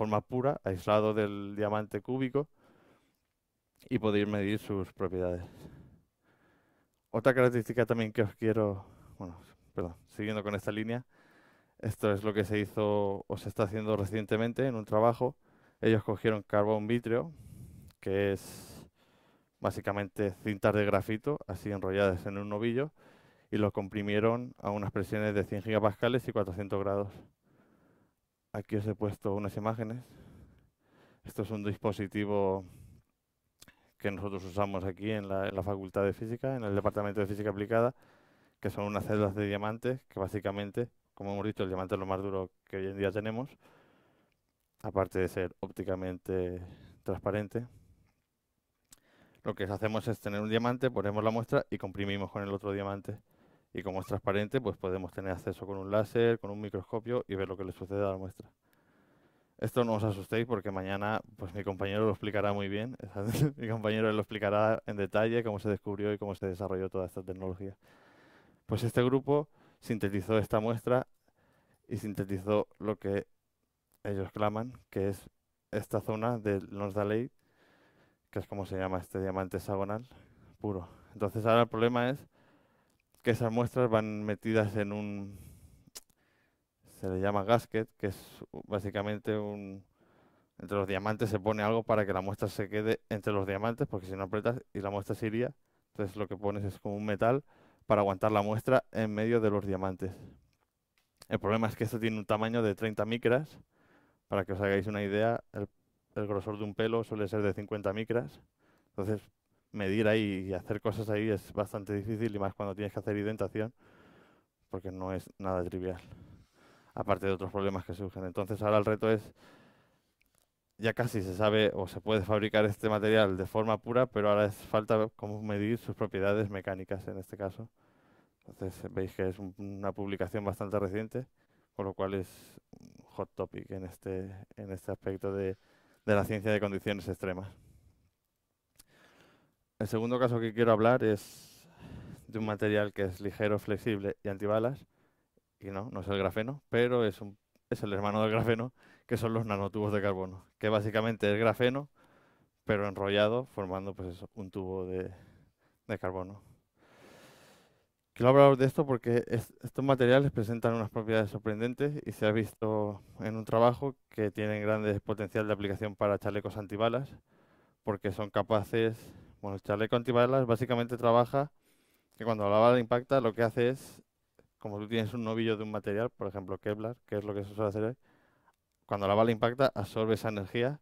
forma pura, aislado del diamante cúbico, y podéis medir sus propiedades. Otra característica también que os quiero, bueno, perdón, siguiendo con esta línea, esto es lo que se hizo o se está haciendo recientemente en un trabajo. Ellos cogieron carbón vítreo, que es básicamente cintas de grafito, así enrolladas en un novillo, y lo comprimieron a unas presiones de 100 gigapascales y 400 grados. Aquí os he puesto unas imágenes. Esto es un dispositivo que nosotros usamos aquí en la, Facultad de Física, en el Departamento de Física Aplicada, que son unas celdas de diamantes, que básicamente, como hemos dicho, el diamante es lo más duro que hoy en día tenemos, aparte de ser ópticamente transparente. Lo que hacemos es tener un diamante, ponemos la muestra y comprimimos con el otro diamante y como es transparente, pues podemos tener acceso con un láser, con un microscopio y ver lo que le sucede a la muestra. Esto no os asustéis porque mañana pues mi compañero lo explicará muy bien. mi compañero lo explicará en detalle cómo se descubrió y cómo se desarrolló toda esta tecnología. Pues este grupo sintetizó esta muestra y sintetizó lo que ellos claman que es esta zona del North que es como se llama este diamante hexagonal puro. Entonces ahora el problema es que esas muestras van metidas en un, se le llama gasket, que es básicamente un, entre los diamantes se pone algo para que la muestra se quede entre los diamantes, porque si no aprietas y la muestra se iría, entonces lo que pones es como un metal para aguantar la muestra en medio de los diamantes. El problema es que esto tiene un tamaño de 30 micras, para que os hagáis una idea, el, grosor de un pelo suele ser de 50 micras, entonces medir ahí y hacer cosas ahí es bastante difícil y más cuando tienes que hacer indentación, porque no es nada trivial, aparte de otros problemas que surgen. Entonces ahora el reto es, ya casi se sabe o se puede fabricar este material de forma pura, pero ahora es falta cómo medir sus propiedades mecánicas en este caso. Entonces veis que es una publicación bastante reciente, con lo cual es un hot topic en este, en este aspecto de la ciencia de condiciones extremas. El segundo caso que quiero hablar es de un material que es ligero, flexible y antibalas, y no, no es el grafeno, pero es, el hermano del grafeno, que son los nanotubos de carbono, que básicamente es grafeno, pero enrollado, formando pues un tubo de, carbono. Quiero hablar de esto porque estos materiales presentan unas propiedades sorprendentes y se ha visto en un trabajo que tienen grandes potencial de aplicación para chalecos antibalas porque son capaces bueno, el chaleco antibalas básicamente trabaja que cuando la bala impacta lo que hace es, como tú tienes un novillo de un material, por ejemplo Kevlar, que es lo que se suele hacer cuando la bala impacta absorbe esa energía,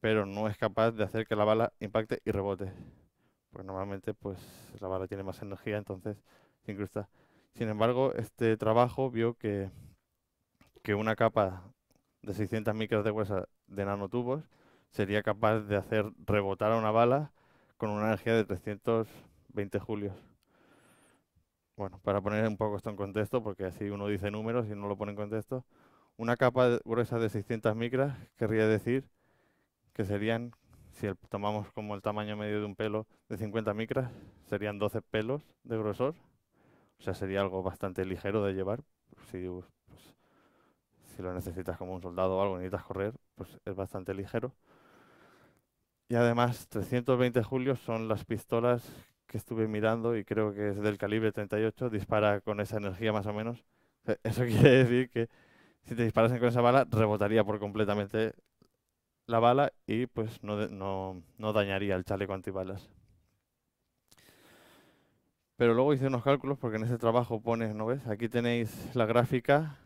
pero no es capaz de hacer que la bala impacte y rebote. Porque normalmente pues la bala tiene más energía, entonces se incrusta. Sin embargo, este trabajo vio que, que una capa de 600 micras de huesas de nanotubos sería capaz de hacer rebotar a una bala con una energía de 320 julios. Bueno, para poner un poco esto en contexto, porque así uno dice números y no lo pone en contexto, una capa gruesa de 600 micras querría decir que serían, si tomamos como el tamaño medio de un pelo de 50 micras, serían 12 pelos de grosor. O sea, sería algo bastante ligero de llevar. Si, pues, si lo necesitas como un soldado o algo, necesitas correr, pues es bastante ligero. Y además, 320 julios son las pistolas que estuve mirando y creo que es del calibre 38, dispara con esa energía más o menos. Eso quiere decir que si te disparasen con esa bala, rebotaría por completamente la bala y pues no, no, no dañaría el chaleco antibalas. Pero luego hice unos cálculos porque en ese trabajo pones, ¿no ves? Aquí tenéis la gráfica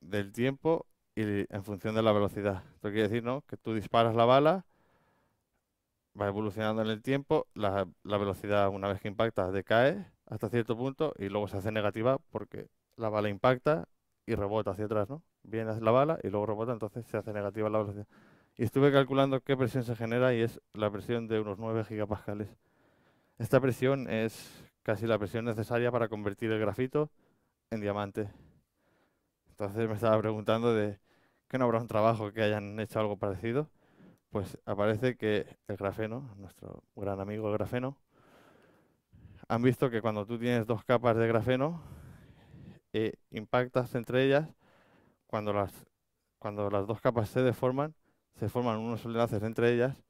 del tiempo y en función de la velocidad. Esto quiere decir, ¿no? Que tú disparas la bala va evolucionando en el tiempo, la, velocidad una vez que impacta decae hasta cierto punto y luego se hace negativa porque la bala impacta y rebota hacia atrás, ¿no? Viene la bala y luego rebota, entonces se hace negativa la velocidad. Y estuve calculando qué presión se genera y es la presión de unos 9 gigapascales. Esta presión es casi la presión necesaria para convertir el grafito en diamante. Entonces me estaba preguntando de que no habrá un trabajo que hayan hecho algo parecido pues aparece que el grafeno, nuestro gran amigo el grafeno, han visto que cuando tú tienes dos capas de grafeno, e impactas entre ellas, cuando las, cuando las dos capas se deforman, se forman unos enlaces entre ellas,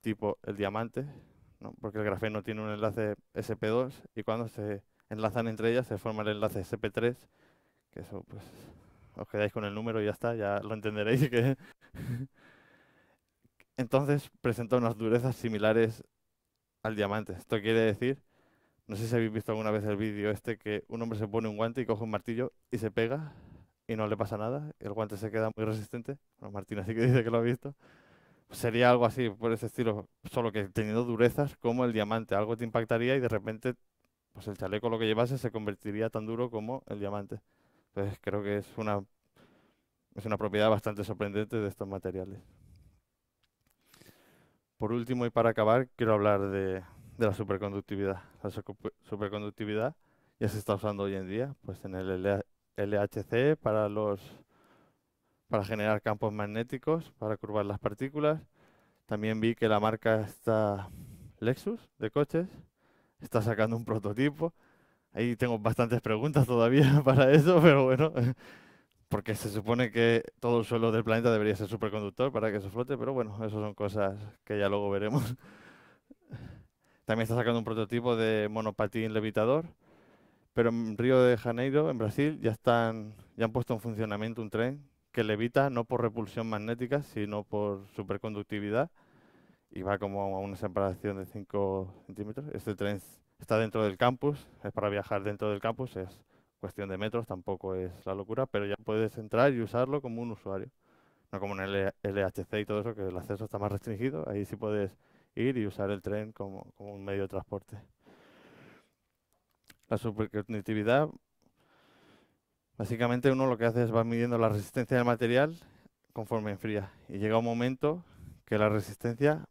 tipo el diamante, ¿no? porque el grafeno tiene un enlace SP2 y cuando se enlazan entre ellas se forma el enlace SP3, que eso pues os quedáis con el número y ya está, ya lo entenderéis que entonces presenta unas durezas similares al diamante. Esto quiere decir, no sé si habéis visto alguna vez el vídeo este, que un hombre se pone un guante y coge un martillo y se pega y no le pasa nada, el guante se queda muy resistente. Bueno, Martín que dice que lo ha visto. Sería algo así, por ese estilo, solo que teniendo durezas como el diamante, algo te impactaría y de repente pues el chaleco lo que llevase se convertiría tan duro como el diamante. Entonces creo que es una, es una propiedad bastante sorprendente de estos materiales por último y para acabar, quiero hablar de, la superconductividad. La superconductividad ya se está usando hoy en día, pues en el LHC para los para generar campos magnéticos, para curvar las partículas. También vi que la marca está Lexus de coches está sacando un prototipo. Ahí tengo bastantes preguntas todavía para eso, pero bueno, porque se supone que todo el suelo del planeta debería ser superconductor para que eso flote, pero bueno, eso son cosas que ya luego veremos. También está sacando un prototipo de monopatín levitador, pero en Río de Janeiro, en Brasil, ya están ya han puesto en funcionamiento un tren que levita no por repulsión magnética, sino por superconductividad y va como a una separación de 5 centímetros. Este tren está dentro del campus, es para viajar dentro del campus, es cuestión de metros tampoco es la locura, pero ya puedes entrar y usarlo como un usuario. No como en el LHC y todo eso, que el acceso está más restringido, ahí sí puedes ir y usar el tren como, un medio de transporte. La superconductividad, básicamente uno lo que hace es va midiendo la resistencia del material conforme enfría y llega un momento que la resistencia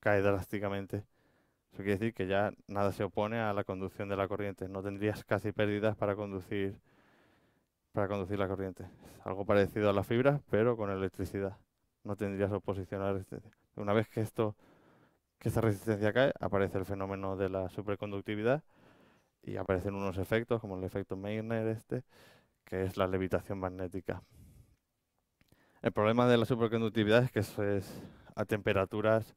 cae drásticamente. Eso quiere decir que ya nada se opone a la conducción de la corriente. No tendrías casi pérdidas para conducir para conducir la corriente. Es Algo parecido a las fibras, pero con electricidad. No tendrías oposición a la resistencia. Una vez que esto que esta resistencia cae, aparece el fenómeno de la superconductividad y aparecen unos efectos como el efecto Meissner este, que es la levitación magnética. El problema de la superconductividad es que eso es a temperaturas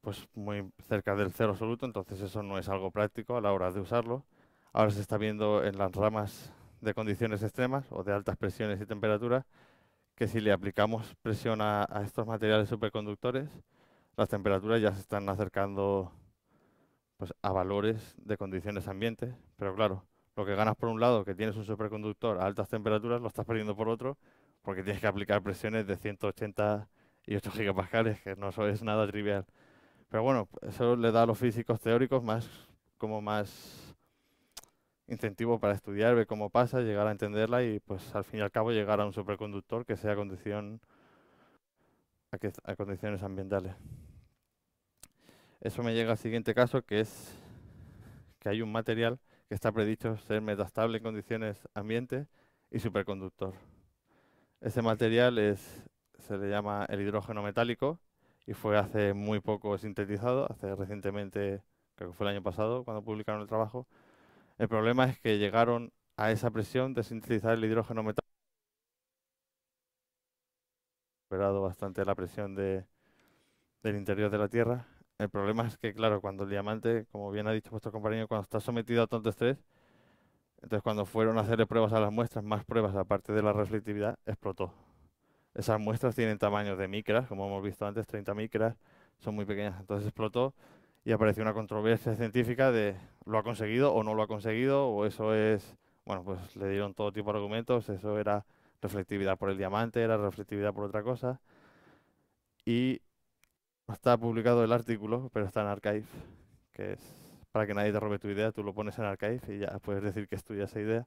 pues muy cerca del cero absoluto, entonces eso no es algo práctico a la hora de usarlo. Ahora se está viendo en las ramas de condiciones extremas o de altas presiones y temperaturas que si le aplicamos presión a, estos materiales superconductores, las temperaturas ya se están acercando pues, a valores de condiciones ambientes, pero claro, lo que ganas por un lado, que tienes un superconductor a altas temperaturas, lo estás perdiendo por otro, porque tienes que aplicar presiones de 180 y 8 gigapascales, que no es nada trivial. Pero bueno, eso le da a los físicos teóricos más como más incentivo para estudiar, ver cómo pasa, llegar a entenderla y pues al fin y al cabo llegar a un superconductor que sea a, condiciones ambientales. Eso me llega al siguiente caso que es que hay un material que está predicho ser metastable en condiciones ambiente y superconductor. Ese material es, se le llama el hidrógeno metálico y fue hace muy poco sintetizado, hace recientemente, creo que fue el año pasado, cuando publicaron el trabajo. El problema es que llegaron a esa presión de sintetizar el hidrógeno metálico, superado bastante la presión de, del interior de la Tierra. El problema es que, claro, cuando el diamante, como bien ha dicho vuestro compañero, cuando está sometido a tanto estrés, entonces cuando fueron a hacerle pruebas a las muestras, más pruebas aparte de la reflectividad, explotó. Esas muestras tienen tamaños de micras, como hemos visto antes, 30 micras, son muy pequeñas. Entonces explotó y apareció una controversia científica de lo ha conseguido o no lo ha conseguido, o eso es, bueno, pues le dieron todo tipo de argumentos, eso era reflectividad por el diamante, era reflectividad por otra cosa. Y está publicado el artículo, pero está en Archive, que es para que nadie te robe tu idea, tú lo pones en Archive y ya puedes decir que es tuya esa idea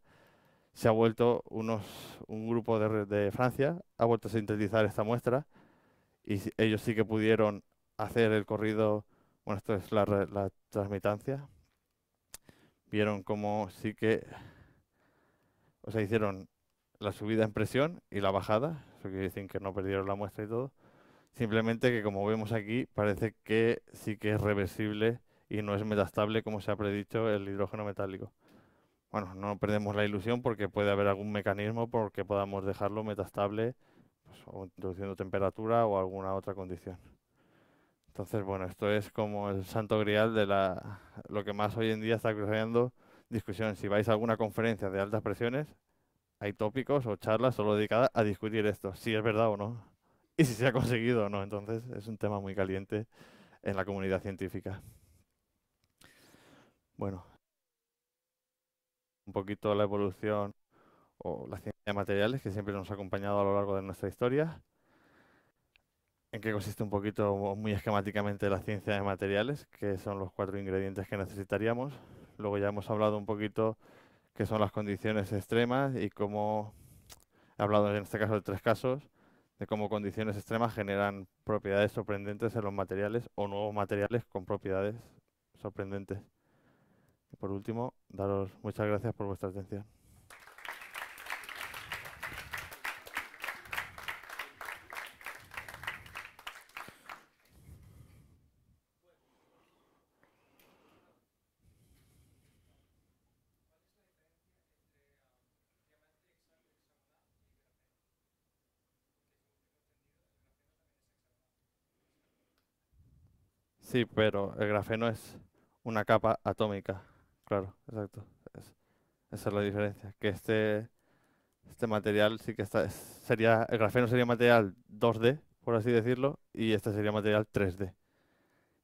se ha vuelto unos, un grupo de, de, Francia, ha vuelto a sintetizar esta muestra y ellos sí que pudieron hacer el corrido, bueno, esto es la, la transmitancia, vieron cómo sí que, o sea, hicieron la subida en presión y la bajada, eso quiere decir que no perdieron la muestra y todo, simplemente que como vemos aquí parece que sí que es reversible y no es metastable como se ha predicho el hidrógeno metálico bueno, no perdemos la ilusión porque puede haber algún mecanismo por que podamos dejarlo metastable, pues, o introduciendo temperatura o alguna otra condición. Entonces, bueno, esto es como el santo grial de la, lo que más hoy en día está creando discusión. Si vais a alguna conferencia de altas presiones, hay tópicos o charlas solo dedicadas a discutir esto, si es verdad o no, y si se ha conseguido o no. Entonces, es un tema muy caliente en la comunidad científica. Bueno, un poquito la evolución o la ciencia de materiales que siempre nos ha acompañado a lo largo de nuestra historia. ¿En qué consiste un poquito, muy esquemáticamente, la ciencia de materiales? Que son los cuatro ingredientes que necesitaríamos. Luego ya hemos hablado un poquito qué son las condiciones extremas y cómo, he hablado en este caso de tres casos, de cómo condiciones extremas generan propiedades sorprendentes en los materiales o nuevos materiales con propiedades sorprendentes. Y por último, daros muchas gracias por vuestra atención. Sí, pero el grafeno es una capa atómica claro, exacto. esa es la diferencia. Que este, este material sí que está, el grafeno sería material 2D, por así decirlo, y este sería material 3D.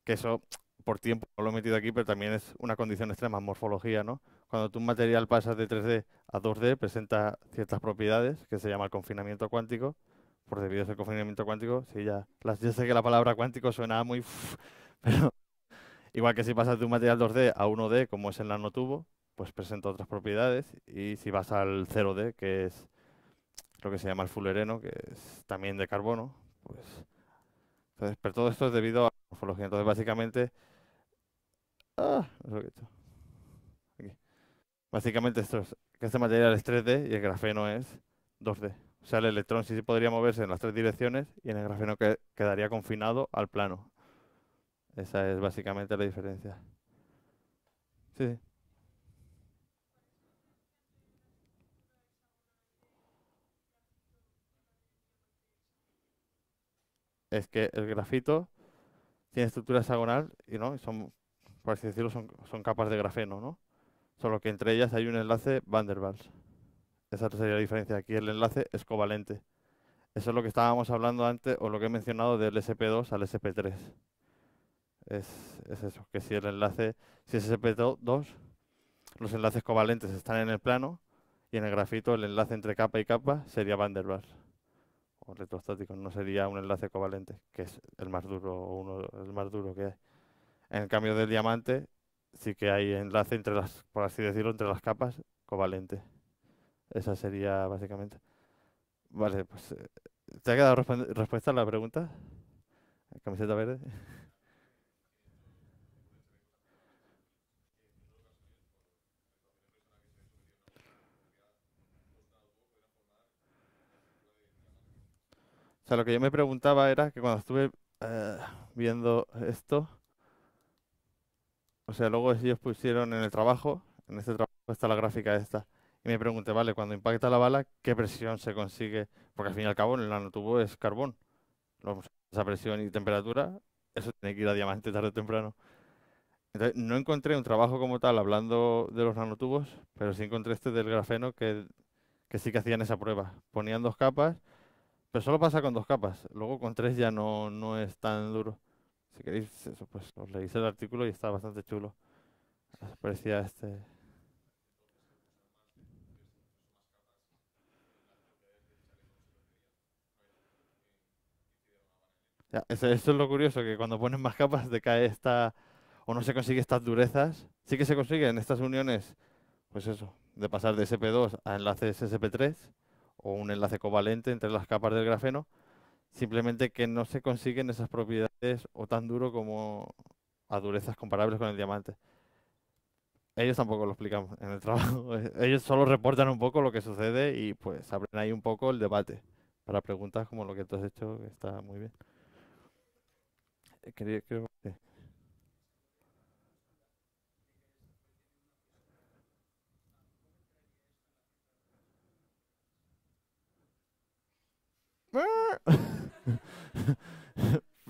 Que eso, por tiempo, no lo he metido aquí, pero también es una condición extrema, morfología, ¿no? Cuando tu un material pasa de 3D a 2D, presenta ciertas propiedades que se llama el confinamiento cuántico. Por debido a ese confinamiento cuántico, sí, ya, sé que la palabra cuántico suena muy... pero Igual que si pasas de un material 2D a 1D, como es el nanotubo, pues presenta otras propiedades. Y si vas al 0D, que es lo que se llama el fullereno, que es también de carbono, pues... Entonces, pero todo esto es debido a la morfología. Entonces, básicamente... Ah, Aquí. Básicamente este material es 3D y el grafeno es 2D. O sea, el electrón sí podría moverse en las tres direcciones y en el grafeno quedaría confinado al plano. Esa es básicamente la diferencia. Sí. Es que el grafito tiene estructura hexagonal y no, son, por así decirlo, son, capas de grafeno, ¿no? Solo que entre ellas hay un enlace Van der Waals. Esa sería la diferencia. Aquí el enlace es covalente. Eso es lo que estábamos hablando antes o lo que he mencionado del SP2 al SP3 es, eso, que si el enlace, si es SP2, los enlaces covalentes están en el plano y en el grafito el enlace entre capa y capa sería van der Waals o retrostático no sería un enlace covalente, que es el más duro uno el más duro que hay. En el cambio del diamante sí que hay enlace entre las, por así decirlo, entre las capas covalente. Esa sería básicamente. Vale, pues eh, ¿te ha quedado respuesta a la pregunta? Camiseta verde. O sea, lo que yo me preguntaba era que cuando estuve eh, viendo esto, o sea, luego ellos pusieron en el trabajo, en este trabajo está la gráfica esta, y me pregunté, vale, cuando impacta la bala, ¿qué presión se consigue? Porque al fin y al cabo el nanotubo es carbón. Esa presión y temperatura, eso tiene que ir a diamante tarde o temprano. Entonces, no encontré un trabajo como tal hablando de los nanotubos, pero sí encontré este del grafeno que, que sí que hacían esa prueba. Ponían dos capas pero solo pasa con dos capas. Luego con tres ya no, no es tan duro. Si queréis, eso, pues os leéis el artículo y está bastante chulo. Parecía este. Ya, es lo curioso, que cuando pones más capas decae esta, o no se consigue estas durezas. Sí que se consigue en estas uniones, pues eso, de pasar de SP2 a enlaces SP3 o un enlace covalente entre las capas del grafeno, simplemente que no se consiguen esas propiedades o tan duro como a durezas comparables con el diamante. Ellos tampoco lo explicamos en el trabajo. Ellos solo reportan un poco lo que sucede y pues abren ahí un poco el debate para preguntas como lo que tú has hecho, que está muy bien. Eh,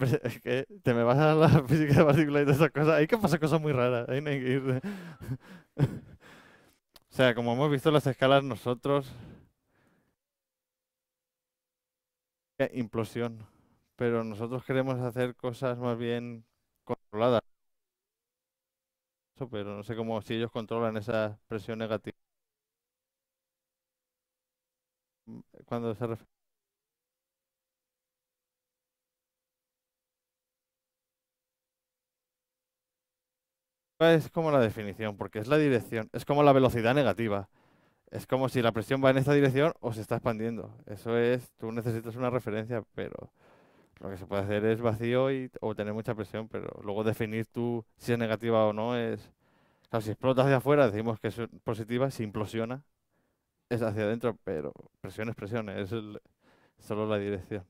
es que te me vas a la física de partículas y todas esas cosas. Hay que pasar cosas muy raras. hay que ir. o sea, como hemos visto las escalas nosotros. Implosión. Pero nosotros queremos hacer cosas más bien controladas. Pero no sé cómo si ellos controlan esa presión negativa. Mm, cuando se refiere es como la definición, porque es la dirección, es como la velocidad negativa. Es como si la presión va en esta dirección o se está expandiendo. Eso es, tú necesitas una referencia, pero lo que se puede hacer es vacío y, o tener mucha presión, pero luego definir tú si es negativa o no es... Claro, si explota hacia afuera decimos que es positiva, si implosiona es hacia adentro, pero presión es presión, es solo la dirección.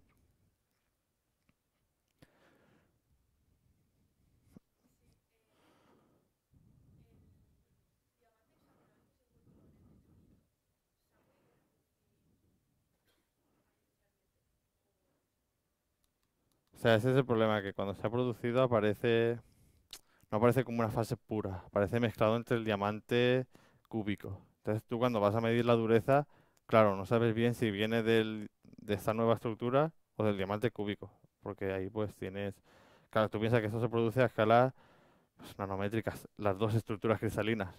O sea, ese es el problema, que cuando se ha producido aparece... No aparece como una fase pura, aparece mezclado entre el diamante cúbico. Entonces tú cuando vas a medir la dureza, claro, no sabes bien si viene del, de esta nueva estructura o del diamante cúbico, porque ahí pues tienes... Claro, tú piensas que eso se produce a escala pues, nanométricas, las dos estructuras cristalinas.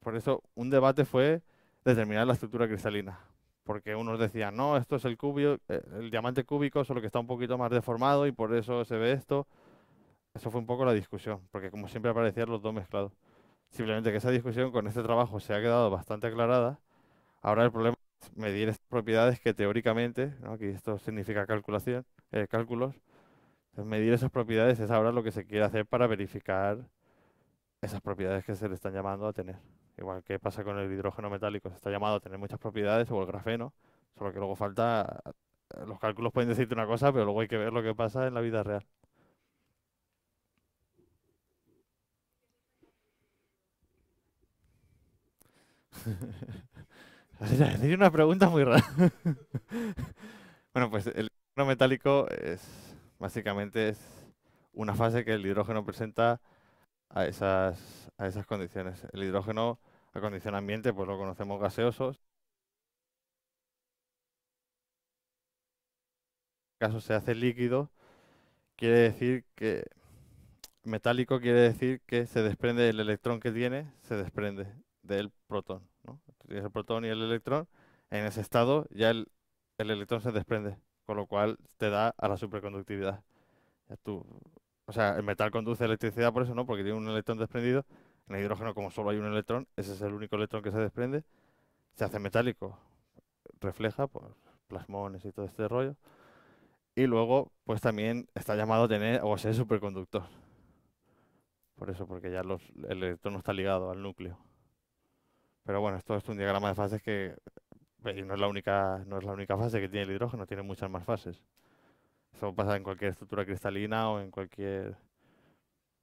Por eso un debate fue determinar la estructura cristalina, porque unos decían, no, esto es el cubio, eh, el diamante cúbico, solo que está un poquito más deformado y por eso se ve esto. Eso fue un poco la discusión, porque como siempre aparecían los dos mezclados. Simplemente que esa discusión con este trabajo se ha quedado bastante aclarada. Ahora el problema es medir estas propiedades que teóricamente, aquí que esto significa calculación, eh, cálculos, medir esas propiedades es ahora lo que se quiere hacer para verificar esas propiedades que se le están llamando a tener. Igual que pasa con el hidrógeno metálico, se está llamado a tener muchas propiedades, o el grafeno, solo que luego falta, los cálculos pueden decirte una cosa, pero luego hay que ver lo que pasa en la vida real. Hay una pregunta muy rara. bueno, pues el hidrógeno metálico es básicamente es una fase que el hidrógeno presenta a esas, a esas condiciones. El hidrógeno a condición ambiente, pues lo conocemos gaseosos. En caso se hace líquido, quiere decir que metálico quiere decir que se desprende el electrón que tiene, se desprende del protón. ¿no? Tienes el protón y el electrón, en ese estado ya el, el electrón se desprende, con lo cual te da a la superconductividad. tú o sea, el metal conduce electricidad por eso, ¿no? Porque tiene un electrón desprendido. En el hidrógeno, como solo hay un electrón, ese es el único electrón que se desprende. Se hace metálico, refleja pues, plasmones y todo este rollo. Y luego, pues también está llamado a tener o ser superconductor. Por eso, porque ya el electrón está ligado al núcleo. Pero bueno, esto es un diagrama de fases que eh, no es la única, no es la única fase que tiene el hidrógeno, tiene muchas más fases. Eso pasa en cualquier estructura cristalina o en cualquier,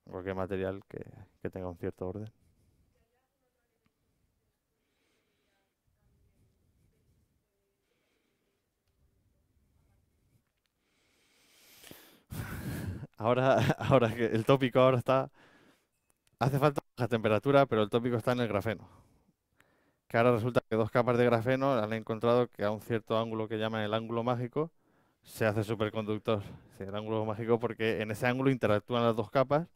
cualquier material que, tenga un cierto orden. Ahora, ahora el tópico ahora está. Hace falta baja temperatura, pero el tópico está en el grafeno. Que ahora resulta que dos capas de grafeno han encontrado que a un cierto ángulo que llaman el ángulo mágico se hace superconductor, sí, el ángulo mágico, porque en ese ángulo interactúan las dos capas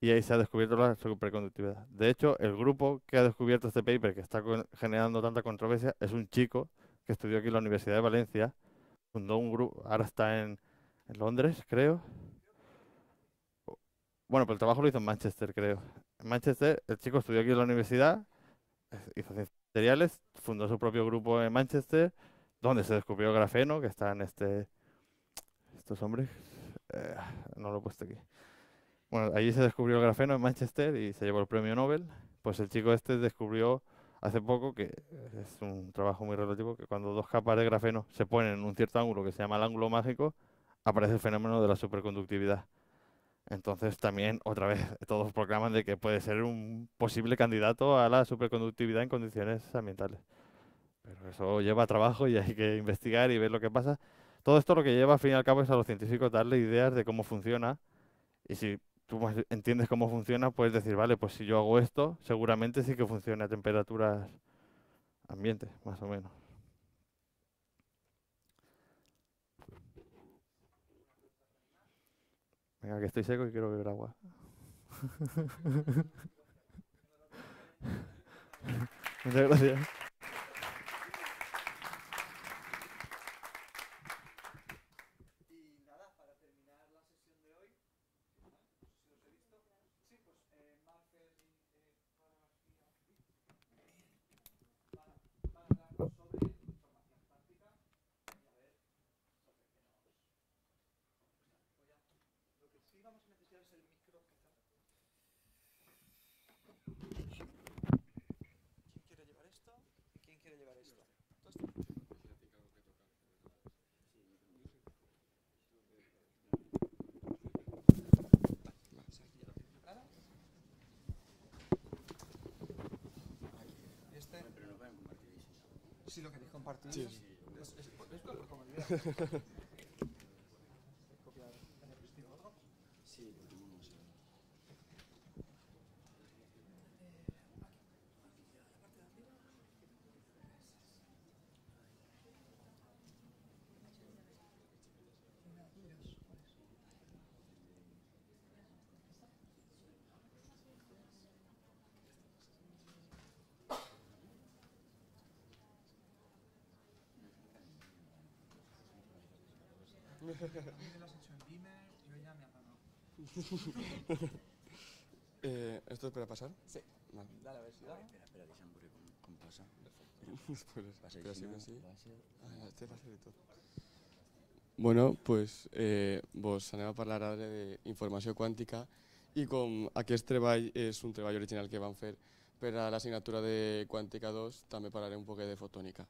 y ahí se ha descubierto la superconductividad. De hecho, el grupo que ha descubierto este paper, que está generando tanta controversia, es un chico que estudió aquí en la Universidad de Valencia, fundó un grupo, ahora está en, Londres, creo. Bueno, pero el trabajo lo hizo en Manchester, creo. En Manchester, el chico estudió aquí en la universidad, hizo ciencias materiales, fundó su propio grupo en Manchester donde se descubrió el grafeno, que está en este, estos hombres, eh, no lo he puesto aquí. Bueno, allí se descubrió el grafeno en Manchester y se llevó el premio Nobel. Pues el chico este descubrió hace poco, que es un trabajo muy relativo, que cuando dos capas de grafeno se ponen en un cierto ángulo que se llama el ángulo mágico, aparece el fenómeno de la superconductividad. Entonces también, otra vez, todos proclaman de que puede ser un posible candidato a la superconductividad en condiciones ambientales. Pero eso lleva trabajo y hay que investigar y ver lo que pasa. Todo esto lo que lleva al fin y al cabo es a los científicos darle ideas de cómo funciona. Y si tú entiendes cómo funciona, puedes decir, vale, pues si yo hago esto, seguramente sí que funciona a temperaturas ambientes, más o menos. Venga, que estoy seco y quiero beber agua. Muchas gracias. si lo queréis compartir. Sí. Es, es, es, es por comodidad. me lo has hecho y ya me ha pagado. eh, ¿Esto espera pasar? Sí. Vale. Dale a ver si da. Espera, espera, que se han con, con pasa. Perfecto. Pues, pues así, así. Ah, este va a ser de todo. Bueno, pues eh, vos anem a parlar ara información quàntica i com aquest treball és un treball original que van fer per a asignatura de Quàntica 2, també parlaré un poquet de fotónica.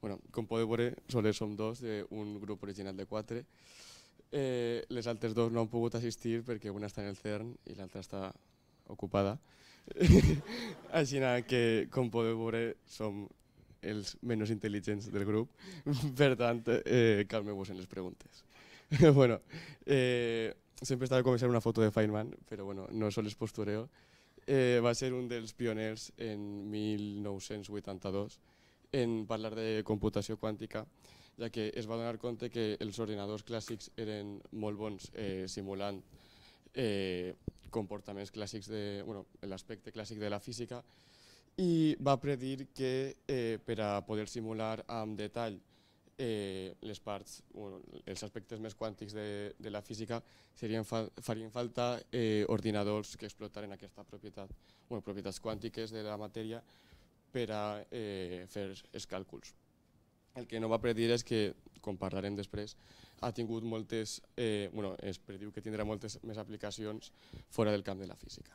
Bueno, com podeu veure, només som dos d'un grup original de quatre. Eh, les altres dos no han pogut assistir perquè una està en el CERN i l'altra està ocupada. Així que, com podeu veure, som els menys intel·ligents del grup, per tant, eh, calmeu-vos en les preguntes. bueno, eh, sempre estava començant una foto de Feynman, però bueno, no sols postureo. Eh, va ser un dels pioners en 1982 en parlar de computació quàntica, ja que es va donar compte que els ordinadors clàssics eren molt bons eh, simulant eh, comportaments clàssics, de, bueno, l'aspecte clàssic de la física, i va predir que eh, per a poder simular amb detall eh, les parts, bueno, els aspectes més quàntics de, de la física serien fa, farien falta eh, ordinadors que explotaren aquesta propietat, bueno, propietats quàntiques de la matèria per a eh, fer els càlculs. El que no va predir és que, com parlarem després, ha tingut moltes, eh, bueno, es prediu que tindrà moltes més aplicacions fora del camp de la física.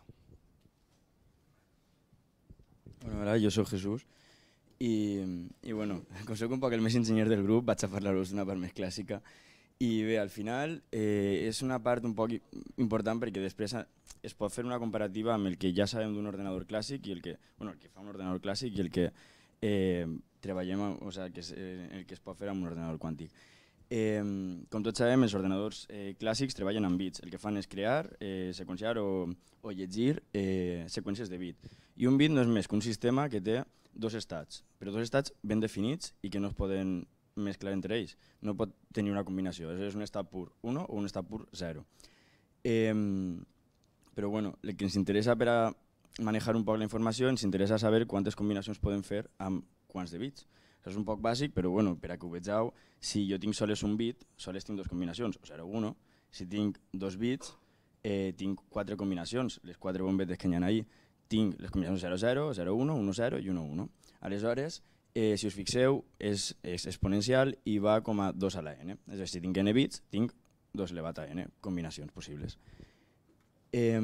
Bueno, hola, jo sóc Jesús i, i bueno, com soc un poc el més enginyer del grup vaig a parlar-vos d'una part més clàssica i bé, al final eh, és una part un poc important perquè després es pot fer una comparativa amb el que ja sabem d'un ordenador clàssic i el que, bueno, el que fa un ordenador clàssic i el que eh, treballem, o sigui, que es, eh, el que es pot fer amb un ordenador quàntic. Eh, com tots sabem, els ordenadors eh, clàssics treballen amb bits. El que fan és crear, eh, seqüenciar o, o llegir eh, seqüències de bit. I un bit no és més que un sistema que té dos estats, però dos estats ben definits i que no es poden més clar entre ells. No pot tenir una combinació, és un estat pur 1 o un estat pur 0. Eh, però bueno, el que ens interessa per a manejar un poc la informació, ens interessa saber quantes combinacions podem fer amb quants de bits. Això és un poc bàsic, però bueno, per a que ho vegeu, si jo tinc soles un bit, soles tinc dues combinacions, o 0 1. Si tinc dos bits, eh, tinc quatre combinacions, les quatre bombetes que hi ha ahir. Tinc les combinacions 0, 0, 0, 1, 1, 0 i 1, 1. Aleshores, eh, si us fixeu, és, és exponencial i va com a 2 a la n. És a dir, si tinc n bits, tinc 2 elevat a n combinacions possibles. Eh,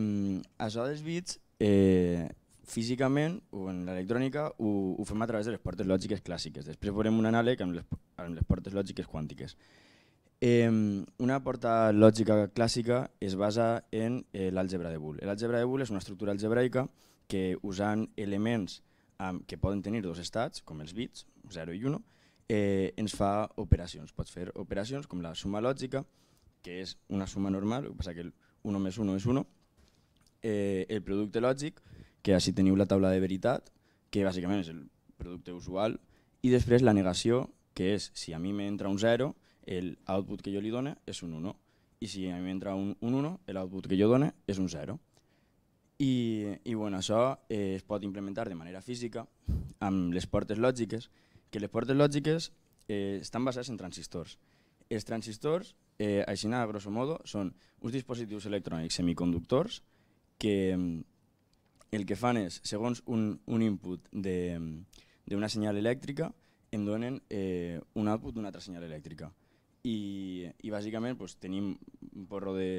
això dels bits, eh, físicament o en l'electrònica, ho, ho fem a través de les portes lògiques clàssiques. Després veurem un anàleg amb les, amb les portes lògiques quàntiques. Eh, una porta lògica clàssica es basa en eh, l'àlgebra de Boole. L'àlgebra de Boole és una estructura algebraica que usant elements um, que poden tenir dos estats, com els bits, 0 i 1, eh, ens fa operacions. Pots fer operacions com la suma lògica, que és una suma normal, el que passa que el 1 més 1 és 1, eh, el producte lògic, que així teniu la taula de veritat, que bàsicament és el producte usual, i després la negació, que és si a mi m'entra un 0, el output que jo li dona és un 1, i si a mi m'entra un, 1, l'output que jo done és un 0. I, i bueno, això eh, es pot implementar de manera física amb les portes lògiques, que les portes lògiques eh, estan basades en transistors. Els transistors, eh, així a grosso modo, són uns dispositius electrònics semiconductors que mm, el que fan és, segons un, un input mm, d'una senyal elèctrica, em donen eh, un output d'una altra senyal elèctrica. I, i bàsicament pues, tenim un porro de,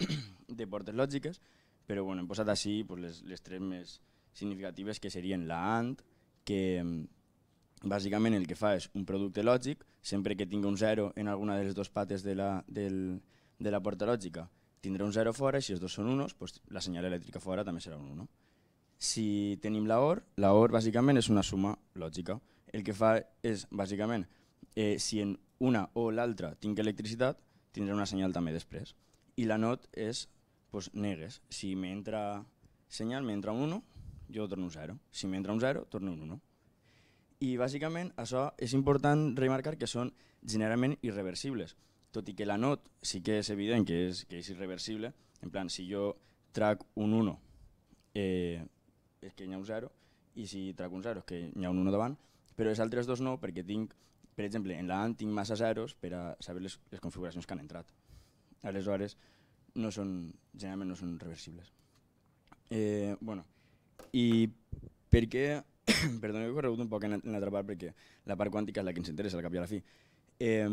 de portes lògiques però bueno, hem posat així pues, les, les tres més significatives que serien la ANT, que mm, bàsicament el que fa és un producte lògic, sempre que tingui un zero en alguna de les dues pates de la, del, de la porta lògica tindrà un zero fora, i si els dos són unos, pues, la senyal elèctrica fora també serà un 1. Si tenim la OR, la OR bàsicament és una suma lògica. El que fa és, bàsicament, eh, si en una o l'altra tinc electricitat, tindrà una senyal també després. I la NOT és pues negues. Si m'entra senyal, m'entra un 1, jo torno un 0. Si m'entra un 0, torno un 1. I bàsicament això és important remarcar que són generalment irreversibles. Tot i que la not sí que és evident que és, que és irreversible, en plan, si jo trac un 1, eh, és que hi ha un 0, i si trac un 0 és que hi ha un 1 davant, però els altres dos no, perquè tinc, per exemple, en l'AN tinc massa zeros per a saber les, les configuracions que han entrat. Aleshores, no són, generalment no són reversibles. Eh, bueno, I per què... Perdoneu que he corregut un poc en l'altra part, perquè la part quàntica és la que ens interessa al cap i a la fi. Eh,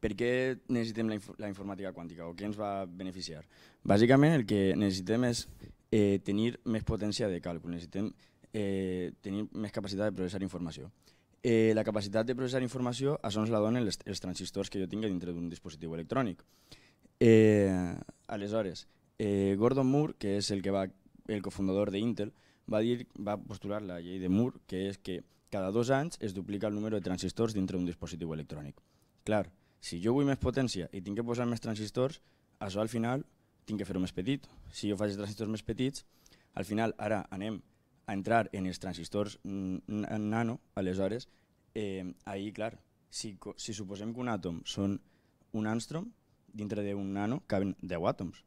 per què necessitem la, inf la informàtica quàntica o què ens va beneficiar? Bàsicament el que necessitem és eh, tenir més potència de càlcul, necessitem eh, tenir més capacitat de processar informació. Eh, la capacitat de processar informació a sons la donen les, els transistors que jo tinc dintre d'un dispositiu electrònic. Eh, aleshores, eh, Gordon Moore, que és el que va el cofundador d'Intel, va, dir, va postular la llei de Moore, que és que cada dos anys es duplica el número de transistors dintre d'un dispositiu electrònic. Clar, si jo vull més potència i tinc que posar més transistors, això al final tinc que fer-ho més petit. Si jo faig transistors més petits, al final ara anem a entrar en els transistors nano, aleshores, eh, ahir, clar, si, si suposem que un àtom són un àngstrom, dintre d'un nano caben 10 àtoms.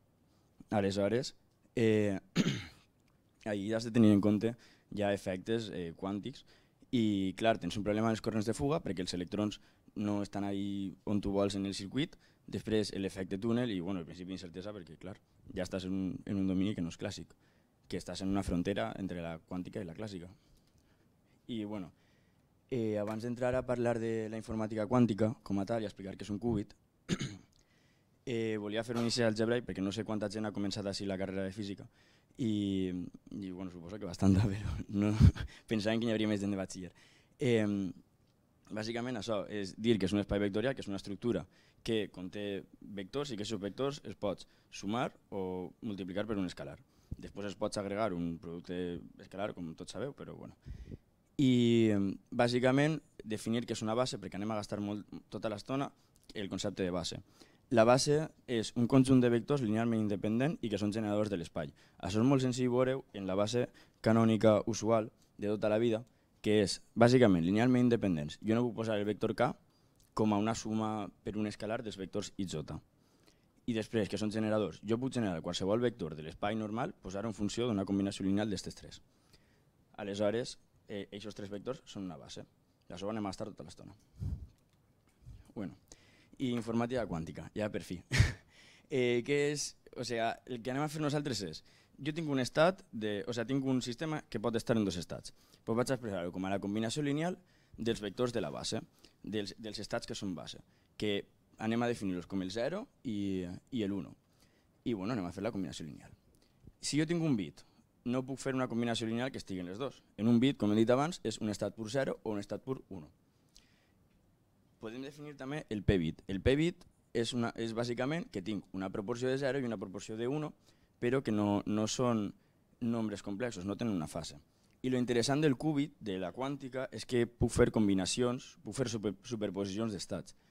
Aleshores, eh, ahir has de tenir en compte ja efectes eh, quàntics i clar, tens un problema amb els corrents de fuga perquè els electrons no estan ahí on tu vols en el circuit, després l'efecte túnel i bueno, al principi incertesa perquè clar, ja estàs en un, en un domini que no és clàssic, que estàs en una frontera entre la quàntica i la clàssica. I bueno, eh, abans d'entrar a parlar de la informàtica quàntica com a tal i explicar què és un qubit, Eh, volia fer un inici algebraic perquè no sé quanta gent ha començat així la carrera de física i, i bueno, suposo que bastanta, però no, pensàvem que hi hauria més gent de batxiller. Eh, bàsicament això és dir que és un espai vectorial, que és una estructura que conté vectors i que aquests vectors es pots sumar o multiplicar per un escalar. Després es pots agregar un producte escalar, com tots sabeu, però bueno. I bàsicament definir que és una base, perquè anem a gastar molt tota l'estona el concepte de base. La base és un conjunt de vectors linealment independent i que són generadors de l'espai. Això és molt senzill veureu en la base canònica usual de tota la vida, que és bàsicament linealment independents. Jo no puc posar el vector k com a una suma per un escalar dels vectors i j. I després, que són generadors, jo puc generar qualsevol vector de l'espai normal, posar-ho en funció d'una combinació lineal d'aquests tres. Aleshores, eh, aquests tres vectors són una base. Això ho anem a estar tota l'estona. Bueno i informàtica quàntica, ja per fi. eh, què és, o sigui, el que anem a fer nosaltres és, jo tinc un estat, de, o sigui, tinc un sistema que pot estar en dos estats. Pues vaig expressar com a la combinació lineal dels vectors de la base, dels, dels estats que són base, que anem a definir-los com el 0 i, i el 1. I bueno, anem a fer la combinació lineal. Si jo tinc un bit, no puc fer una combinació lineal que estigui en les dos. En un bit, com he dit abans, és un estat pur 0 o un estat pur 1. Podem definir també el P-bit. El P-bit és, una, és bàsicament que tinc una proporció de 0 i una proporció de 1, però que no, no són nombres complexos, no tenen una fase. I lo interessant del qubit, de la quàntica, és que puc fer combinacions, puc fer super, superposicions d'estats.